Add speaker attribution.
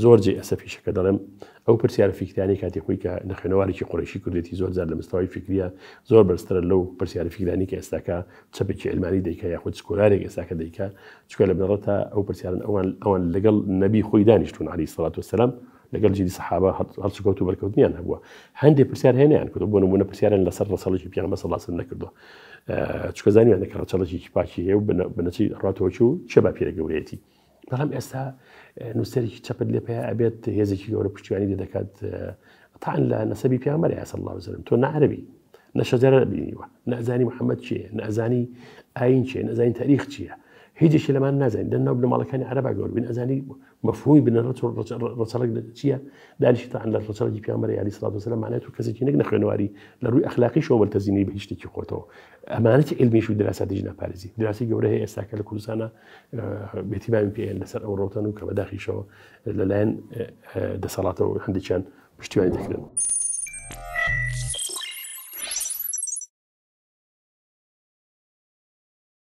Speaker 1: زۆر جێ ئەسە پیشەکە دەڵێم ئەو پرسیارە فیکرانی کاتی خۆی کە نەخێنەوارێکی قڕێکی کوردێتی زۆر زار لە مستەوای فکریە زۆر بەرزترە لەو پرسیارە فیکرانی کە ئێستاکە چەپێکی ئەلمانی دەیکە یاخود سکۆلارێک ئێستاکە دەیکە چکە لە بنەڕەت تا ئەو پرسیارن ئەوان ئەوان لەگەڵ نەبی خۆی دانیشتون علی سڵات و سەسلام جدی سەحابە هەڵچکەوت و بەرکەوتنیان هەبووە هەندێک پرسیار هێنیان کرد بۆ نمونە پرسیارن لەسەر ڕسەڵێکی پیانمە سەڵاسن نەکردو آه، چکە زانیان نەکە ڕچەڵێکی پاکی هێ و بنەچی ڕاتەوەچ و چێ با پێرە بەڵام ئێستا اه، نووسەرێکی چەپت لێ پێ ئەبێت هێزێکی گەورە پشتیوانی لێ دەکات اه، تاان لە نەسەبی پیامەرە یاسە الله وزرم تۆ نعربی نەشەجارە بینیوە نازانی محەممەد چیە نازانی ئاین چیە نەزانی تاریخ چییە هیچیشی لە من نازانین دەنا بنەماڵەکانی عربا الرسول بن ئەزانی مەفهومی بنە ڕچەڵک چییە دانیشی تاان لە ڕچەڵکی پیامەرە یاری سڵات وسلە مانێت و کەسێکی نەک نەخێنواری لە ڕووی ئەخلاقی شەوەلتەزینی بە هیچشتێکی خۆتەوە ئەمانەتی علمیش و دراساتیش ناپارێزی دراسی گەورە هەیە ئێستاکە لە کوردستانە اه، بێتیبان پێیان لەسەر ئەو ڕۆتەن و کە بەداخیشەوە لەلایەن اه، اه، دەسەڵاتەوە هەندێکیان پشتیوانی دەکردن.